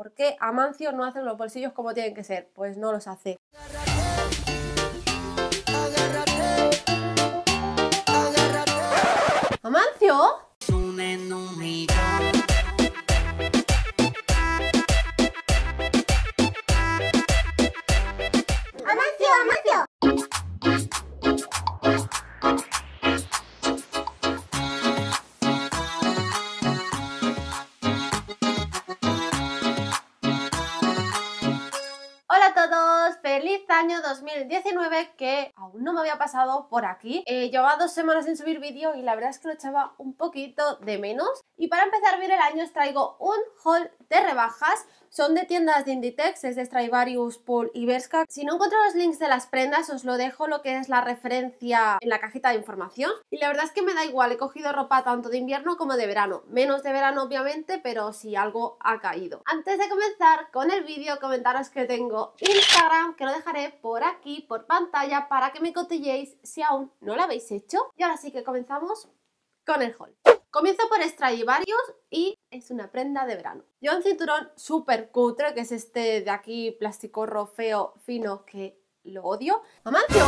¿Por qué Amancio no hace los bolsillos como tienen que ser? Pues no los hace. ¡Amancio! año 2019 que aún no me había pasado por aquí. Eh, llevaba dos semanas sin subir vídeo y la verdad es que lo echaba un poquito de menos. Y para empezar bien el año os traigo un haul de rebajas son de tiendas de Inditex, es de Stradivarius, Paul y Berska. Si no encuentro los links de las prendas, os lo dejo lo que es la referencia en la cajita de información. Y la verdad es que me da igual, he cogido ropa tanto de invierno como de verano. Menos de verano, obviamente, pero si algo ha caído. Antes de comenzar con el vídeo, comentaros que tengo Instagram, que lo dejaré por aquí, por pantalla, para que me cotilléis si aún no lo habéis hecho. Y ahora sí que comenzamos con el haul. Comienzo por varios y es una prenda de verano. Yo un cinturón súper cutre, que es este de aquí, plástico rofeo fino, que lo odio. ¡Amancio!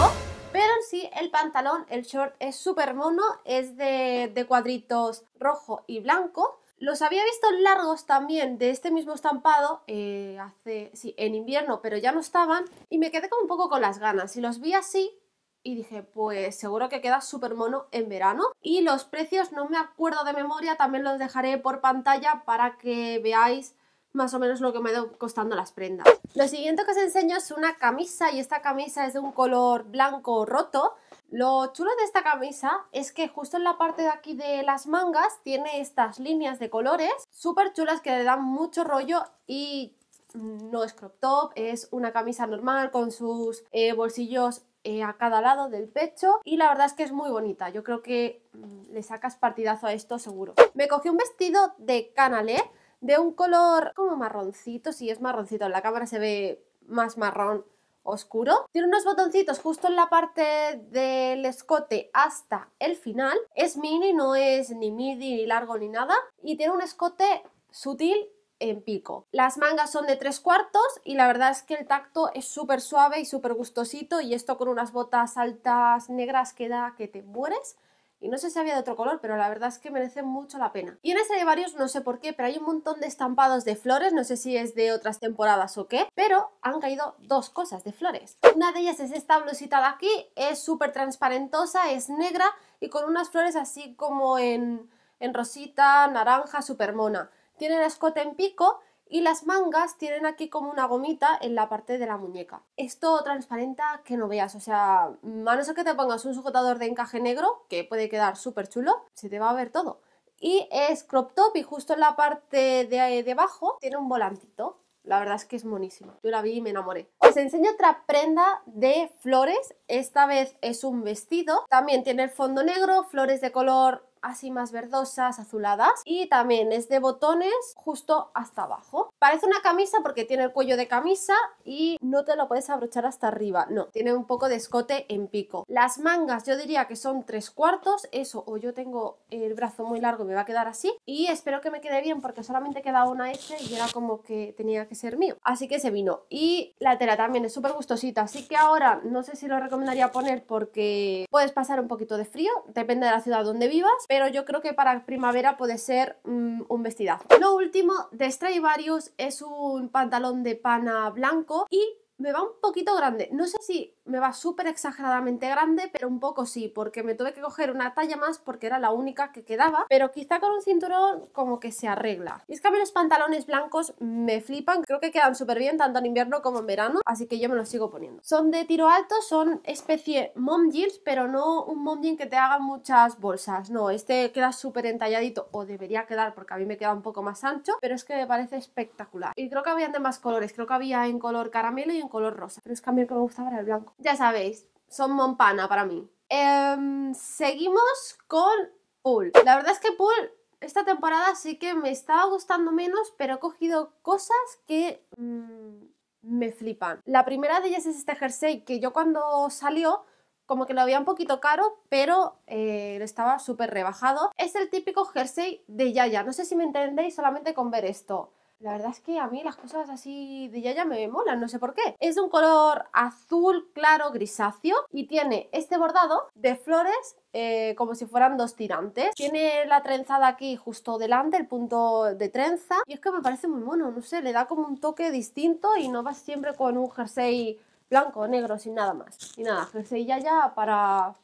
Pero en sí, el pantalón, el short es súper mono, es de, cuadritos rojo y blanco. Los había visto largos también de este mismo estampado eh, hace, sí, en invierno, pero ya no estaban y me quedé como un poco con las ganas. Y los vi así y dije, pues seguro que queda súper mono en verano. Y los precios no me acuerdo de memoria, también los dejaré por pantalla para que veáis más o menos lo que me ido costando las prendas. Lo siguiente que os enseño es una camisa y esta camisa es de un color blanco roto. Lo chulo de esta camisa es que justo en la parte de aquí de las mangas tiene estas líneas de colores súper chulas que le dan mucho rollo y no es crop top, es una camisa normal con sus eh, bolsillos eh, a cada lado del pecho y la verdad es que es muy bonita, yo creo que mm, le sacas partidazo a esto seguro. Me cogí un vestido de canale de un color como marroncito, si es marroncito, en la cámara se ve más marrón oscuro. Tiene unos botoncitos justo en la parte del escote hasta el final. Es mini, no es ni midi, ni largo, ni nada. Y tiene un escote sutil en pico. Las mangas son de tres cuartos y la verdad es que el tacto es súper suave y súper gustosito y esto con unas botas altas negras queda que te mueres. Y no sé si había de otro color, pero la verdad es que merece mucho la pena. Y en ese de varios, no sé por qué, pero hay un montón de estampados de flores, no sé si es de otras temporadas o qué, pero han caído dos cosas de flores. Una de ellas es esta blusita de aquí, es súper transparentosa, es negra y con unas flores así como en, en rosita, naranja, súper mona tiene el escote en pico y las mangas tienen aquí como una gomita en la parte de la muñeca. Esto transparenta que no veas, o sea, a no ser que te pongas un sujetador de encaje negro, que puede quedar súper chulo, se te va a ver todo. Y es crop top y justo en la parte de debajo tiene un volantito. La verdad es que es monísima. Yo la vi y me enamoré. Os enseño otra prenda de flores. Esta vez es un vestido. También tiene el fondo negro, flores de color así más verdosas, azuladas y también es de botones justo hasta abajo. Parece una camisa porque tiene el cuello de camisa y no te lo puedes abrochar hasta arriba, no, tiene un poco de escote en pico. Las mangas yo diría que son tres cuartos, eso o yo tengo el brazo muy largo y me va a quedar así y espero que me quede bien porque solamente queda una S y era como que tenía que ser mío. Así que se vino y la tela también es súper gustosita, así que ahora no sé si lo recomendaría poner porque puedes pasar un poquito de frío, depende de la ciudad donde vivas, pero yo creo que para primavera puede ser mm, un vestidazo. Lo último de Stradivarius es un pantalón de pana blanco y me va un poquito grande. No sé si me va súper exageradamente grande, pero un poco sí, porque me tuve que coger una talla más porque era la única que quedaba, pero quizá con un cinturón como que se arregla. Y es que a mí los pantalones blancos me flipan, creo que quedan súper bien tanto en invierno como en verano, así que yo me los sigo poniendo. Son de tiro alto, son especie mom jeans, pero no un mom jean que te haga muchas bolsas, no, este queda súper entalladito, o debería quedar porque a mí me queda un poco más ancho, pero es que me parece espectacular. Y creo que había de más colores, creo que había en color caramelo y en color rosa, pero es que a mí que me gustaba era el blanco ya sabéis, son mompana para mí. Em, seguimos con Pool. La verdad es que Pool esta temporada sí que me estaba gustando menos, pero he cogido cosas que mm, me flipan. La primera de ellas es este jersey que yo cuando salió como que lo había un poquito caro, pero eh, estaba súper rebajado. Es el típico jersey de Yaya. No sé si me entendéis solamente con ver esto. La verdad es que a mí las cosas así de Yaya me molan, no sé por qué. Es de un color azul claro grisáceo y tiene este bordado de flores eh, como si fueran dos tirantes. Tiene la trenzada aquí justo delante, el punto de trenza. Y es que me parece muy mono, no sé, le da como un toque distinto y no va siempre con un jersey blanco, negro, sin nada más. Y nada, jersey Yaya para,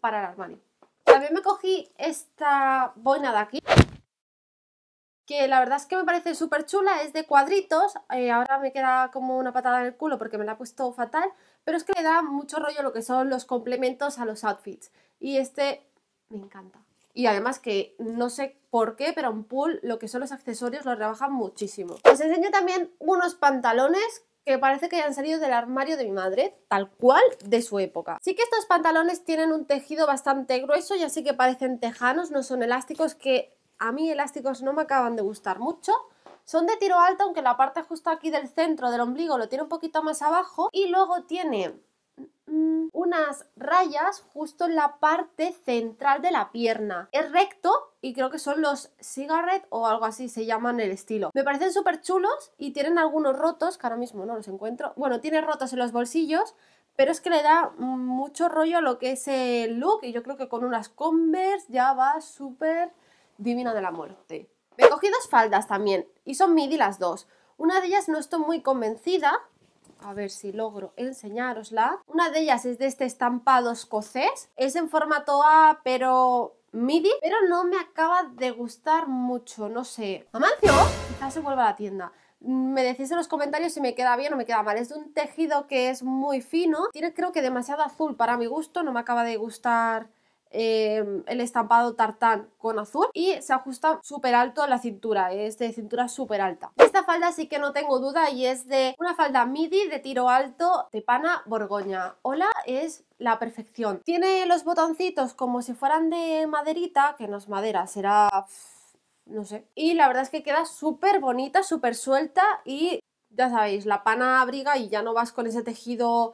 para el armario. También me cogí esta boina de aquí que la verdad es que me parece súper chula, es de cuadritos, eh, ahora me queda como una patada en el culo porque me la ha puesto fatal, pero es que le da mucho rollo lo que son los complementos a los outfits. Y este me encanta. Y además que no sé por qué, pero un pool lo que son los accesorios los rebajan muchísimo. Os enseño también unos pantalones que parece que hayan salido del armario de mi madre, tal cual de su época. Sí que estos pantalones tienen un tejido bastante grueso y así que parecen tejanos, no son elásticos, que a mí elásticos no me acaban de gustar mucho. Son de tiro alto, aunque la parte justo aquí del centro del ombligo lo tiene un poquito más abajo. Y luego tiene mm, unas rayas justo en la parte central de la pierna. Es recto y creo que son los cigarette o algo así se llaman el estilo. Me parecen súper chulos y tienen algunos rotos, que ahora mismo no los encuentro. Bueno, tiene rotos en los bolsillos, pero es que le da mm, mucho rollo a lo que es el look y yo creo que con unas Converse ya va súper divina de la muerte. Me cogí dos faldas también, y son midi las dos. Una de ellas no estoy muy convencida, a ver si logro enseñárosla. Una de ellas es de este estampado escocés, es en formato A, pero midi, pero no me acaba de gustar mucho, no sé. ¿Amancio? Quizás se vuelva a la tienda. Me decís en los comentarios si me queda bien o me queda mal. Es de un tejido que es muy fino, tiene creo que demasiado azul para mi gusto, no me acaba de gustar Em, el estampado tartán con azul y se ajusta súper alto la cintura, es de cintura súper alta. Esta falda sí que no tengo duda y es de una falda midi de tiro alto de pana borgoña. Hola, es la perfección. Tiene los botoncitos como si fueran de maderita, que no es madera, será... No sé. Y la verdad es que queda súper bonita, súper suelta y ya sabéis, la pana abriga y ya no vas con ese tejido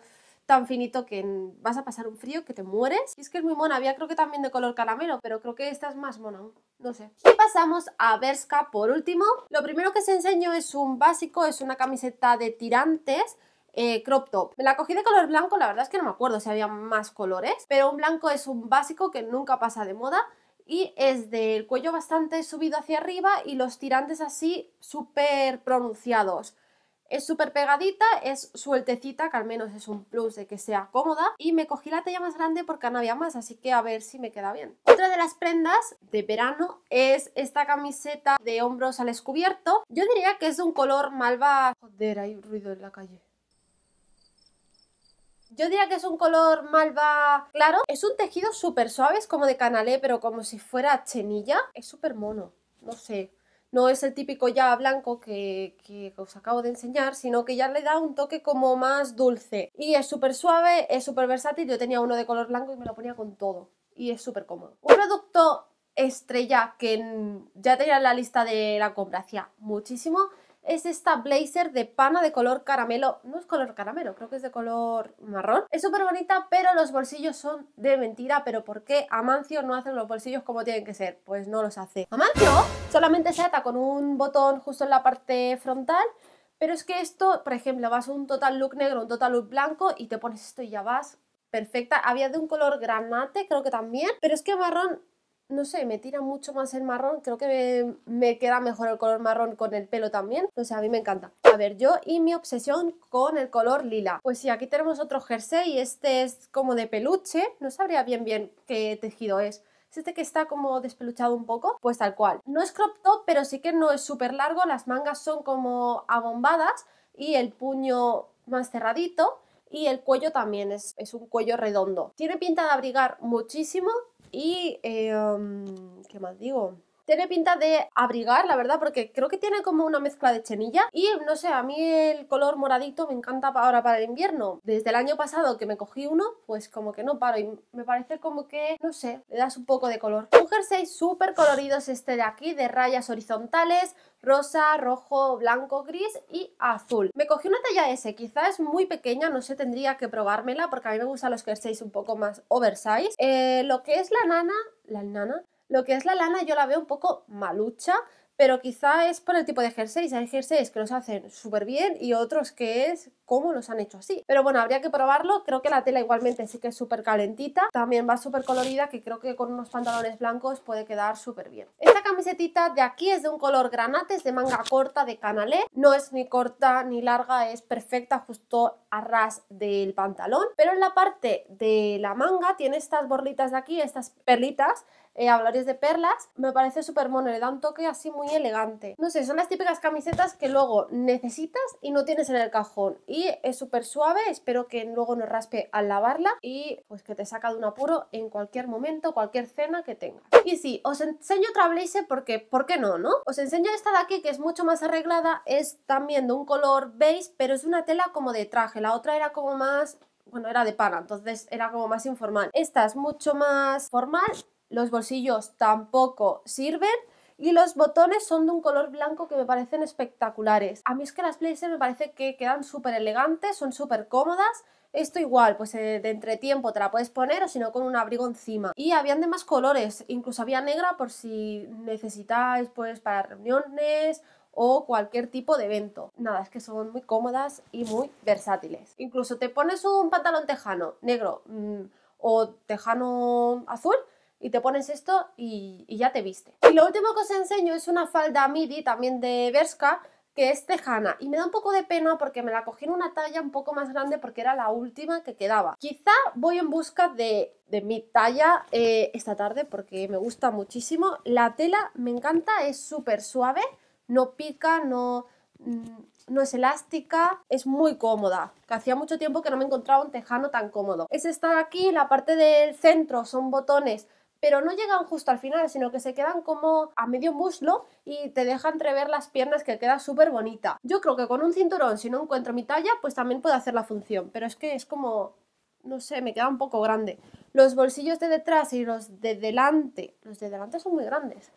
tan finito que vas a pasar un frío que te mueres. Y es que es muy mona, había creo que también de color caramelo, pero creo que esta es más mona No sé. Y pasamos a Berska por último. Lo primero que os enseño es un básico, es una camiseta de tirantes. Eh, crop top. Me la cogí de color blanco, la verdad es que no me acuerdo si había más colores, pero un blanco es un básico que nunca pasa de moda y es del cuello bastante subido hacia arriba y los tirantes así súper pronunciados. Es súper pegadita, es sueltecita, que al menos es un plus de que sea cómoda. Y me cogí la talla más grande porque no había más, así que a ver si me queda bien. Otra de las prendas de verano es esta camiseta de hombros al descubierto. Yo diría que es de un color malva... Joder, hay ruido en la calle. Yo diría que es un color malva claro. Es un tejido súper suave, es como de canalé, pero como si fuera chenilla. Es súper mono, no sé no es el típico ya blanco que, os acabo de enseñar, sino que ya le da un toque como más dulce. Y es súper suave, es súper versátil, yo tenía uno de color blanco y me lo ponía con todo. Y es súper cómodo. Un producto estrella que ya tenía en la lista de la compra hacía muchísimo es esta blazer de pana de color caramelo. No es color caramelo, creo que es de color marrón. Es súper bonita, pero los bolsillos son de mentira. ¿Pero por qué Amancio no hace los bolsillos como tienen que ser? Pues no los hace. Amancio solamente se ata con un botón justo en la parte frontal. Pero es que esto, por ejemplo, vas a un total look negro, un total look blanco y te pones esto y ya vas perfecta. Había de un color granate, creo que también, pero es que marrón no sé, me tira mucho más el marrón. Creo que me, queda mejor el color marrón con el pelo también. O sea, a mí me encanta. A ver, yo y mi obsesión con el color lila. Pues sí, aquí tenemos otro jersey. Este es como de peluche. No sabría bien bien qué tejido es este que está como despeluchado un poco, pues tal cual. No es crop top, pero sí que no es súper largo, las mangas son como abombadas y el puño más cerradito y el cuello también es, es un cuello redondo. Tiene pinta de abrigar muchísimo, y, em, ¿qué más digo? Tiene pinta de abrigar, la verdad, porque creo que tiene como una mezcla de chenilla. Y no sé, a mí el color moradito me encanta ahora para el invierno. Desde el año pasado que me cogí uno, pues como que no paro. Y me parece como que, no sé, le das un poco de color. Un jersey súper colorido es este de aquí, de rayas horizontales, rosa, rojo, blanco, gris y azul. Me cogí una talla S, quizás muy pequeña, no sé, tendría que probármela porque a mí me gustan los jerseys un poco más oversize. Eh, lo que es la nana, la nana, lo que es la lana yo la veo un poco malucha, pero quizá es por el tipo de jerseys. Hay jerseys que los hacen súper bien y otros que es cómo los han hecho así. Pero bueno, habría que probarlo. Creo que la tela igualmente sí que es súper calentita. También va súper colorida que creo que con unos pantalones blancos puede quedar súper bien. Esta camisetita de aquí es de un color granate, es de manga corta de canalé. No es ni corta ni larga, es perfecta justo a ras del pantalón. Pero en la parte de la manga tiene estas borlitas de aquí, estas perlitas eh, Hablaréis de perlas, me parece súper mono, le da un toque así muy elegante. No sé, son las típicas camisetas que luego necesitas y no tienes en el cajón. Y es súper suave, espero que luego no raspe al lavarla y pues que te saca de un apuro en cualquier momento, cualquier cena que tengas. Y sí, os enseño otra blazer porque, ¿por qué no, no? Os enseño esta de aquí que es mucho más arreglada, es también de un color beige, pero es una tela como de traje, la otra era como más bueno, era de pana, entonces era como más informal. Esta es mucho más formal los bolsillos tampoco sirven y los botones son de un color blanco que me parecen espectaculares. A mí es que las blazers me parece que quedan súper elegantes, son súper cómodas. Esto igual, pues eh, de entretiempo te la puedes poner o si no con un abrigo encima. Y habían de más colores, incluso había negra por si necesitáis pues para reuniones o cualquier tipo de evento. Nada, es que son muy cómodas y muy versátiles. Incluso te pones un pantalón tejano negro mm, o tejano azul y te pones esto y, ya te viste. Y lo último que os enseño es una falda midi también de Berska, que es tejana y me da un poco de pena porque me la cogí en una talla un poco más grande porque era la última que quedaba. Quizá voy en busca de, de mi talla eh, esta tarde porque me gusta muchísimo. La tela me encanta, es súper suave, no pica, no, mm, no es elástica, es muy cómoda. Que hacía mucho tiempo que no me encontraba un tejano tan cómodo. Es esta de aquí, la parte del centro son botones pero no llegan justo al final, sino que se quedan como a medio muslo y te deja entrever las piernas que queda súper bonita. Yo creo que con un cinturón, si no encuentro mi talla, pues también puede hacer la función, pero es que es como, no sé, me queda un poco grande. Los bolsillos de detrás y los de delante, los de delante son muy grandes.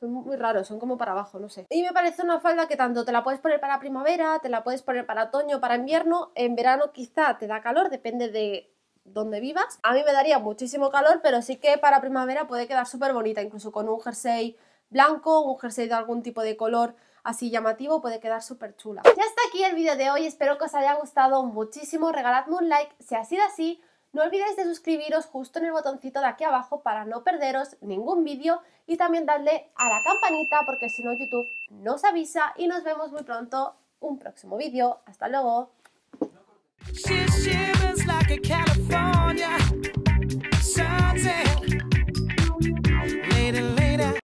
Son muy raros, son como para abajo, no sé. Y me parece una falda que tanto te la puedes poner para primavera, te la puedes poner para otoño, para invierno. En verano quizá te da calor, depende de donde vivas. A mí me daría muchísimo calor, pero sí que para primavera puede quedar súper bonita, incluso con un jersey blanco, un jersey de algún tipo de color así llamativo, puede quedar súper chula. Ya está aquí el vídeo de hoy, espero que os haya gustado muchísimo, regaladme un like si ha sido así, no olvidéis de suscribiros justo en el botoncito de aquí abajo para no perderos ningún vídeo y también darle a la campanita porque si no YouTube nos avisa y nos vemos muy pronto un próximo vídeo. ¡Hasta luego! She shivers like a California sunset.